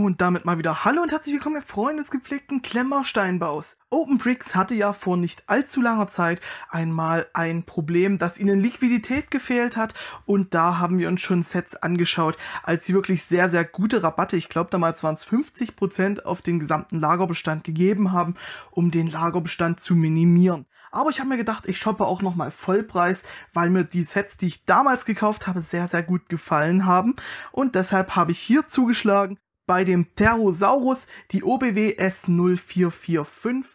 Und damit mal wieder Hallo und herzlich willkommen, ihr Freunde des gepflegten Klemmersteinbaus. Open Bricks hatte ja vor nicht allzu langer Zeit einmal ein Problem, dass ihnen Liquidität gefehlt hat und da haben wir uns schon Sets angeschaut, als sie wirklich sehr, sehr gute Rabatte, ich glaube damals waren es 50% auf den gesamten Lagerbestand gegeben haben, um den Lagerbestand zu minimieren. Aber ich habe mir gedacht, ich shoppe auch nochmal Vollpreis, weil mir die Sets, die ich damals gekauft habe, sehr, sehr gut gefallen haben und deshalb habe ich hier zugeschlagen bei dem Pterosaurus die OBW S0445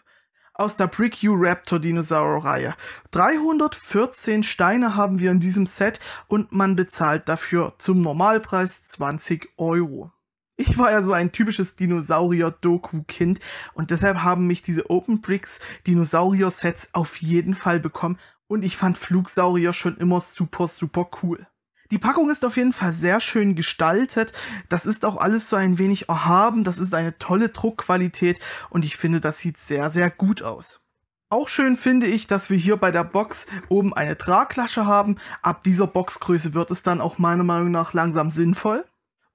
aus der Brick U Raptor Dinosaurier-Reihe. 314 Steine haben wir in diesem Set und man bezahlt dafür zum Normalpreis 20 Euro. Ich war ja so ein typisches Dinosaurier-Doku-Kind und deshalb haben mich diese Open Bricks Dinosaurier-Sets auf jeden Fall bekommen und ich fand Flugsaurier schon immer super, super cool. Die Packung ist auf jeden Fall sehr schön gestaltet. Das ist auch alles so ein wenig erhaben. Das ist eine tolle Druckqualität und ich finde, das sieht sehr, sehr gut aus. Auch schön finde ich, dass wir hier bei der Box oben eine Traglasche haben. Ab dieser Boxgröße wird es dann auch meiner Meinung nach langsam sinnvoll.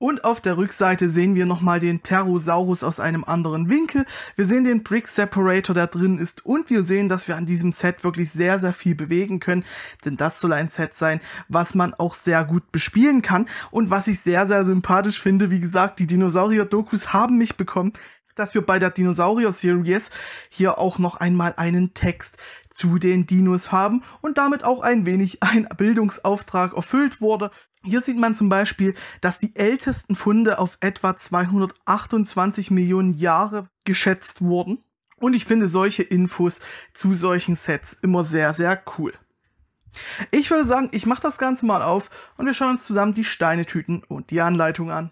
Und auf der Rückseite sehen wir nochmal den Pterosaurus aus einem anderen Winkel. Wir sehen den Brick Separator der drin ist und wir sehen, dass wir an diesem Set wirklich sehr, sehr viel bewegen können. Denn das soll ein Set sein, was man auch sehr gut bespielen kann und was ich sehr, sehr sympathisch finde. Wie gesagt, die Dinosaurier-Dokus haben mich bekommen dass wir bei der Dinosaurier Series hier auch noch einmal einen Text zu den Dinos haben und damit auch ein wenig ein Bildungsauftrag erfüllt wurde. Hier sieht man zum Beispiel, dass die ältesten Funde auf etwa 228 Millionen Jahre geschätzt wurden. Und ich finde solche Infos zu solchen Sets immer sehr, sehr cool. Ich würde sagen, ich mache das Ganze mal auf und wir schauen uns zusammen die Steinetüten und die Anleitung an.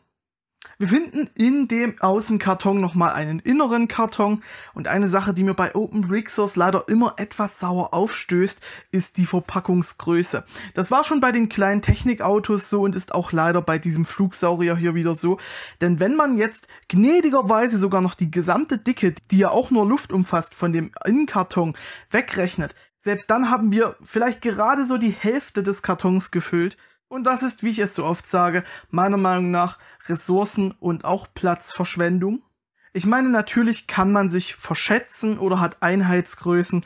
Wir finden in dem Außenkarton nochmal einen inneren Karton und eine Sache, die mir bei Open Rixos leider immer etwas sauer aufstößt, ist die Verpackungsgröße. Das war schon bei den kleinen Technikautos so und ist auch leider bei diesem Flugsaurier hier wieder so, denn wenn man jetzt gnädigerweise sogar noch die gesamte Dicke, die ja auch nur Luft umfasst, von dem Innenkarton wegrechnet, selbst dann haben wir vielleicht gerade so die Hälfte des Kartons gefüllt und das ist, wie ich es so oft sage, meiner Meinung nach Ressourcen und auch Platzverschwendung. Ich meine, natürlich kann man sich verschätzen oder hat Einheitsgrößen,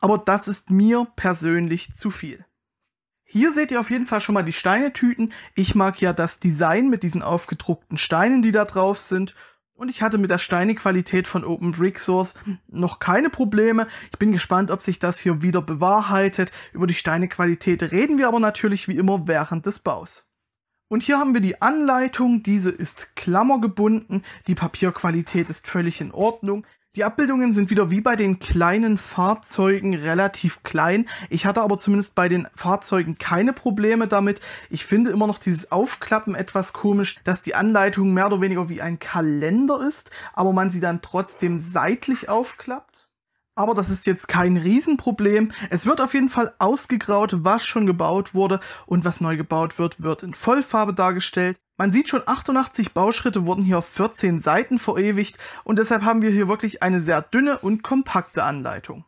aber das ist mir persönlich zu viel. Hier seht ihr auf jeden Fall schon mal die Steinetüten. Ich mag ja das Design mit diesen aufgedruckten Steinen, die da drauf sind. Und ich hatte mit der Steinequalität von Open Brick noch keine Probleme. Ich bin gespannt, ob sich das hier wieder bewahrheitet. Über die Steinequalität reden wir aber natürlich wie immer während des Baus. Und hier haben wir die Anleitung, diese ist klammergebunden, die Papierqualität ist völlig in Ordnung. Die Abbildungen sind wieder wie bei den kleinen Fahrzeugen relativ klein. Ich hatte aber zumindest bei den Fahrzeugen keine Probleme damit. Ich finde immer noch dieses Aufklappen etwas komisch, dass die Anleitung mehr oder weniger wie ein Kalender ist, aber man sie dann trotzdem seitlich aufklappt. Aber das ist jetzt kein Riesenproblem. Es wird auf jeden Fall ausgegraut, was schon gebaut wurde und was neu gebaut wird, wird in Vollfarbe dargestellt. Man sieht schon, 88 Bauschritte wurden hier auf 14 Seiten verewigt und deshalb haben wir hier wirklich eine sehr dünne und kompakte Anleitung.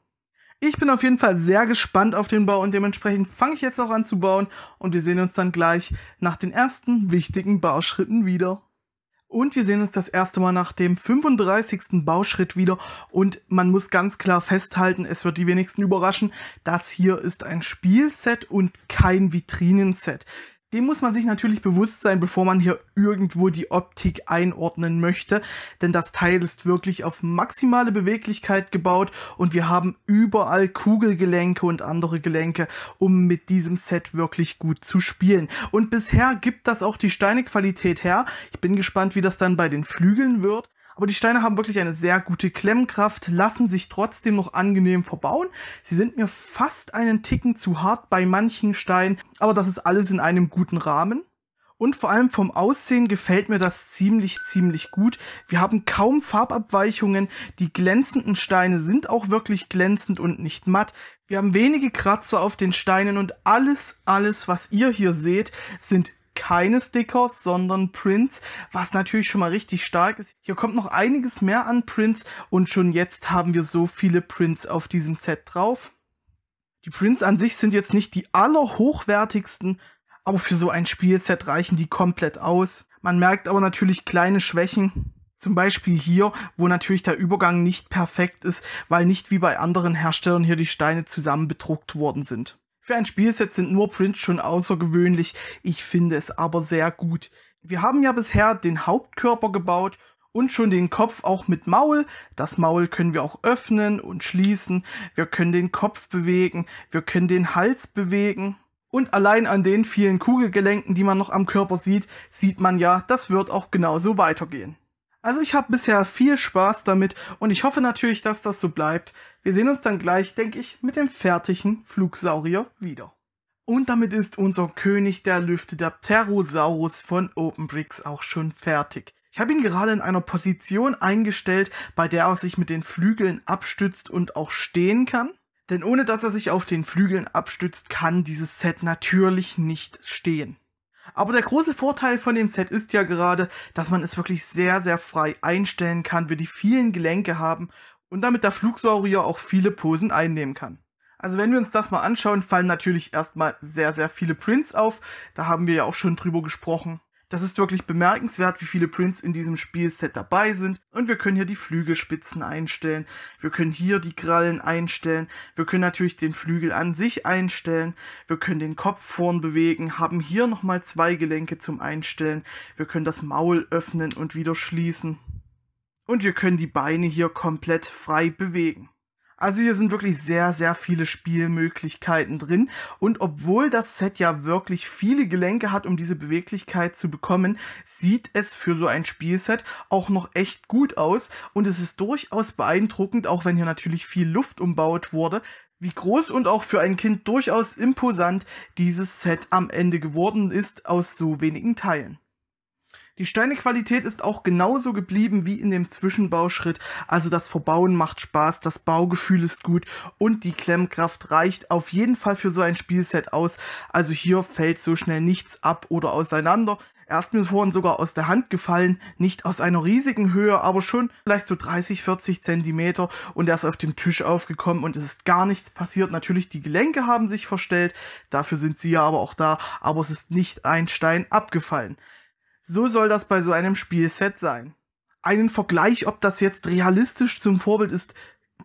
Ich bin auf jeden Fall sehr gespannt auf den Bau und dementsprechend fange ich jetzt auch an zu bauen und wir sehen uns dann gleich nach den ersten wichtigen Bauschritten wieder. Und wir sehen uns das erste Mal nach dem 35. Bauschritt wieder und man muss ganz klar festhalten, es wird die wenigsten überraschen, das hier ist ein Spielset und kein Vitrinenset. Dem muss man sich natürlich bewusst sein, bevor man hier irgendwo die Optik einordnen möchte, denn das Teil ist wirklich auf maximale Beweglichkeit gebaut und wir haben überall Kugelgelenke und andere Gelenke, um mit diesem Set wirklich gut zu spielen. Und bisher gibt das auch die Steinequalität her. Ich bin gespannt, wie das dann bei den Flügeln wird. Aber die Steine haben wirklich eine sehr gute Klemmkraft, lassen sich trotzdem noch angenehm verbauen. Sie sind mir fast einen Ticken zu hart bei manchen Steinen, aber das ist alles in einem guten Rahmen. Und vor allem vom Aussehen gefällt mir das ziemlich, ziemlich gut. Wir haben kaum Farbabweichungen. Die glänzenden Steine sind auch wirklich glänzend und nicht matt. Wir haben wenige Kratzer auf den Steinen und alles, alles, was ihr hier seht, sind keine Stickers, sondern Prints, was natürlich schon mal richtig stark ist. Hier kommt noch einiges mehr an Prints und schon jetzt haben wir so viele Prints auf diesem Set drauf. Die Prints an sich sind jetzt nicht die allerhochwertigsten, aber für so ein Spielset reichen die komplett aus. Man merkt aber natürlich kleine Schwächen. Zum Beispiel hier, wo natürlich der Übergang nicht perfekt ist, weil nicht wie bei anderen Herstellern hier die Steine zusammen bedruckt worden sind. Für ein Spielset sind nur Prints schon außergewöhnlich, ich finde es aber sehr gut. Wir haben ja bisher den Hauptkörper gebaut und schon den Kopf auch mit Maul. Das Maul können wir auch öffnen und schließen. Wir können den Kopf bewegen, wir können den Hals bewegen. Und allein an den vielen Kugelgelenken, die man noch am Körper sieht, sieht man ja, das wird auch genauso weitergehen. Also ich habe bisher viel Spaß damit und ich hoffe natürlich, dass das so bleibt. Wir sehen uns dann gleich, denke ich, mit dem fertigen Flugsaurier wieder. Und damit ist unser König der Lüfte, der Pterosaurus von OpenBricks auch schon fertig. Ich habe ihn gerade in einer Position eingestellt, bei der er sich mit den Flügeln abstützt und auch stehen kann. Denn ohne dass er sich auf den Flügeln abstützt, kann dieses Set natürlich nicht stehen. Aber der große Vorteil von dem Set ist ja gerade, dass man es wirklich sehr, sehr frei einstellen kann, wie die vielen Gelenke haben und damit der Flugsaurier auch viele Posen einnehmen kann. Also wenn wir uns das mal anschauen, fallen natürlich erstmal sehr, sehr viele Prints auf. Da haben wir ja auch schon drüber gesprochen. Das ist wirklich bemerkenswert, wie viele Prints in diesem Spielset dabei sind. Und wir können hier die Flügelspitzen einstellen. Wir können hier die Krallen einstellen. Wir können natürlich den Flügel an sich einstellen. Wir können den Kopf vorn bewegen, haben hier nochmal zwei Gelenke zum Einstellen. Wir können das Maul öffnen und wieder schließen. Und wir können die Beine hier komplett frei bewegen. Also hier sind wirklich sehr, sehr viele Spielmöglichkeiten drin. Und obwohl das Set ja wirklich viele Gelenke hat, um diese Beweglichkeit zu bekommen, sieht es für so ein Spielset auch noch echt gut aus. Und es ist durchaus beeindruckend, auch wenn hier natürlich viel Luft umbaut wurde, wie groß und auch für ein Kind durchaus imposant dieses Set am Ende geworden ist aus so wenigen Teilen. Die Steinequalität ist auch genauso geblieben wie in dem Zwischenbauschritt. Also das Verbauen macht Spaß, das Baugefühl ist gut und die Klemmkraft reicht auf jeden Fall für so ein Spielset aus. Also hier fällt so schnell nichts ab oder auseinander. Er ist mir vorhin sogar aus der Hand gefallen, nicht aus einer riesigen Höhe, aber schon vielleicht so 30, 40 Zentimeter und er ist auf dem Tisch aufgekommen und es ist gar nichts passiert. Natürlich, die Gelenke haben sich verstellt, dafür sind sie ja aber auch da, aber es ist nicht ein Stein abgefallen. So soll das bei so einem Spielset sein. Einen Vergleich, ob das jetzt realistisch zum Vorbild ist,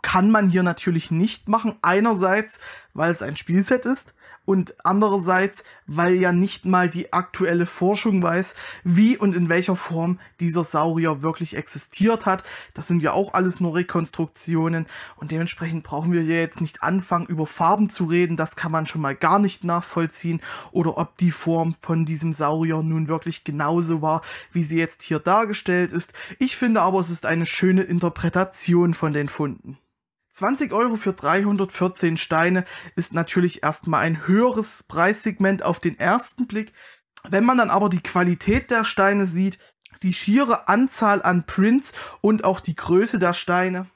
kann man hier natürlich nicht machen. Einerseits, weil es ein Spielset ist und andererseits, weil ja nicht mal die aktuelle Forschung weiß, wie und in welcher Form dieser Saurier wirklich existiert hat. Das sind ja auch alles nur Rekonstruktionen und dementsprechend brauchen wir ja jetzt nicht anfangen, über Farben zu reden. Das kann man schon mal gar nicht nachvollziehen oder ob die Form von diesem Saurier nun wirklich genauso war, wie sie jetzt hier dargestellt ist. Ich finde aber, es ist eine schöne Interpretation von den Funden. 20 Euro für 314 Steine ist natürlich erstmal ein höheres Preissegment auf den ersten Blick. Wenn man dann aber die Qualität der Steine sieht, die schiere Anzahl an Prints und auch die Größe der Steine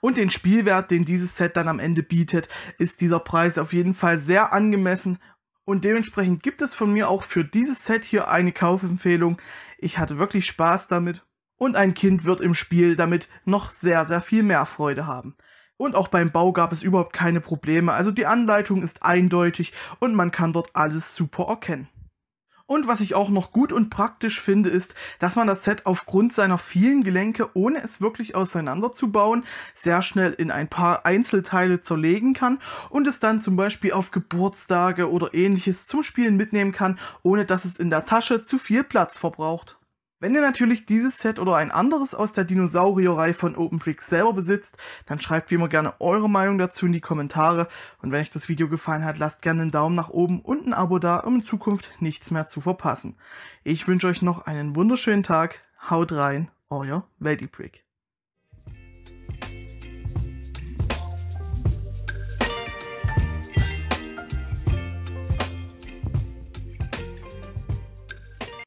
und den Spielwert, den dieses Set dann am Ende bietet, ist dieser Preis auf jeden Fall sehr angemessen und dementsprechend gibt es von mir auch für dieses Set hier eine Kaufempfehlung. Ich hatte wirklich Spaß damit und ein Kind wird im Spiel damit noch sehr, sehr viel mehr Freude haben. Und auch beim Bau gab es überhaupt keine Probleme, also die Anleitung ist eindeutig und man kann dort alles super erkennen. Und was ich auch noch gut und praktisch finde, ist, dass man das Set aufgrund seiner vielen Gelenke, ohne es wirklich auseinanderzubauen, sehr schnell in ein paar Einzelteile zerlegen kann und es dann zum Beispiel auf Geburtstage oder ähnliches zum Spielen mitnehmen kann, ohne dass es in der Tasche zu viel Platz verbraucht. Wenn ihr natürlich dieses Set oder ein anderes aus der Dinosaurierei von OpenBricks selber besitzt, dann schreibt wie immer gerne eure Meinung dazu in die Kommentare und wenn euch das Video gefallen hat, lasst gerne einen Daumen nach oben und ein Abo da, um in Zukunft nichts mehr zu verpassen. Ich wünsche euch noch einen wunderschönen Tag, haut rein, euer Weltibrick.